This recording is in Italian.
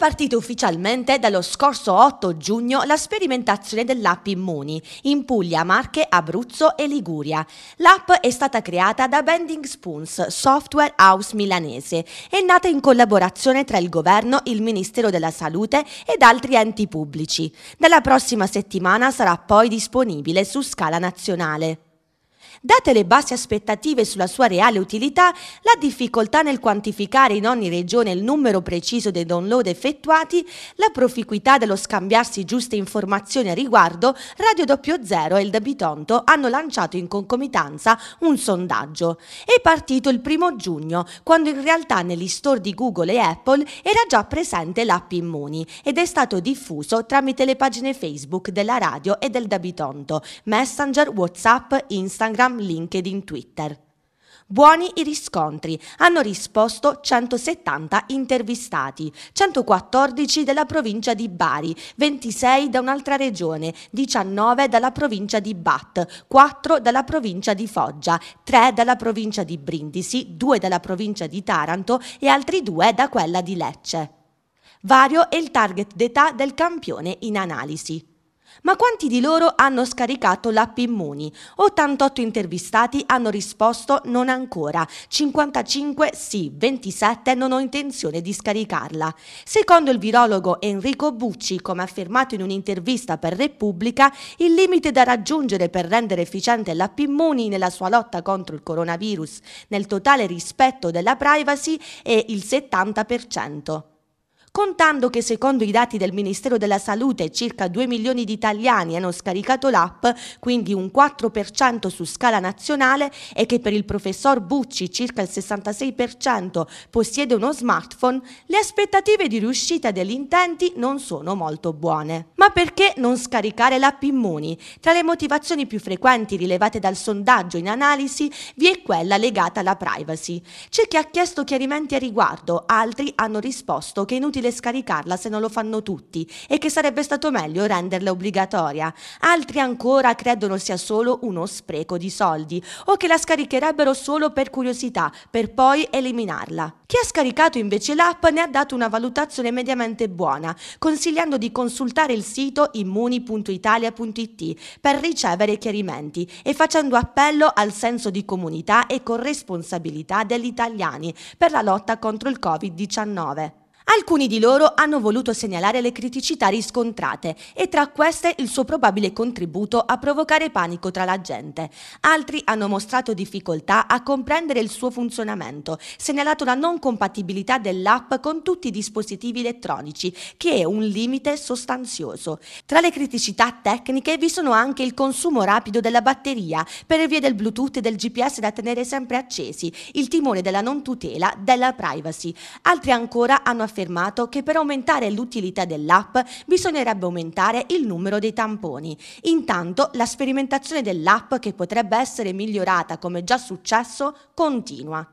partita ufficialmente dallo scorso 8 giugno la sperimentazione dell'app Immuni in Puglia, Marche, Abruzzo e Liguria. L'app è stata creata da Bending Spoons, software house milanese, è nata in collaborazione tra il governo, il Ministero della Salute ed altri enti pubblici. Dalla prossima settimana sarà poi disponibile su scala nazionale. Date le basse aspettative sulla sua reale utilità, la difficoltà nel quantificare in ogni regione il numero preciso dei download effettuati, la proficuità dello scambiarsi giuste informazioni a riguardo, Radio 00 e il Debitonto hanno lanciato in concomitanza un sondaggio. È partito il primo giugno, quando in realtà negli store di Google e Apple era già presente l'app Immuni ed è stato diffuso tramite le pagine Facebook della radio e del Debitonto, Messenger, WhatsApp, Instagram Instagram, LinkedIn, Twitter. Buoni i riscontri, hanno risposto 170 intervistati, 114 della provincia di Bari, 26 da un'altra regione, 19 dalla provincia di Bat, 4 dalla provincia di Foggia, 3 dalla provincia di Brindisi, 2 dalla provincia di Taranto e altri 2 da quella di Lecce. Vario è il target d'età del campione in analisi. Ma quanti di loro hanno scaricato l'app Immuni? 88 intervistati hanno risposto non ancora, 55 sì, 27 non ho intenzione di scaricarla. Secondo il virologo Enrico Bucci, come affermato in un'intervista per Repubblica, il limite da raggiungere per rendere efficiente l'app Immuni nella sua lotta contro il coronavirus nel totale rispetto della privacy è il 70% contando che secondo i dati del Ministero della Salute circa 2 milioni di italiani hanno scaricato l'app, quindi un 4% su scala nazionale e che per il professor Bucci circa il 66% possiede uno smartphone, le aspettative di riuscita degli intenti non sono molto buone. Ma perché non scaricare l'app Immuni? Tra le motivazioni più frequenti rilevate dal sondaggio in analisi vi è quella legata alla privacy. C'è chi ha chiesto chiarimenti a riguardo, altri hanno risposto che è inutile inutile scaricarla se non lo fanno tutti e che sarebbe stato meglio renderla obbligatoria. Altri ancora credono sia solo uno spreco di soldi o che la scaricherebbero solo per curiosità, per poi eliminarla. Chi ha scaricato invece l'app ne ha dato una valutazione mediamente buona, consigliando di consultare il sito immuni.italia.it per ricevere chiarimenti e facendo appello al senso di comunità e corresponsabilità degli italiani per la lotta contro il Covid-19. Alcuni di loro hanno voluto segnalare le criticità riscontrate e tra queste il suo probabile contributo a provocare panico tra la gente. Altri hanno mostrato difficoltà a comprendere il suo funzionamento, segnalato la non compatibilità dell'app con tutti i dispositivi elettronici, che è un limite sostanzioso. Tra le criticità tecniche vi sono anche il consumo rapido della batteria per via del Bluetooth e del GPS da tenere sempre accesi, il timore della non tutela della privacy. Altri ancora hanno affermato affermato che per aumentare l'utilità dell'app bisognerebbe aumentare il numero dei tamponi. Intanto la sperimentazione dell'app, che potrebbe essere migliorata come già successo, continua.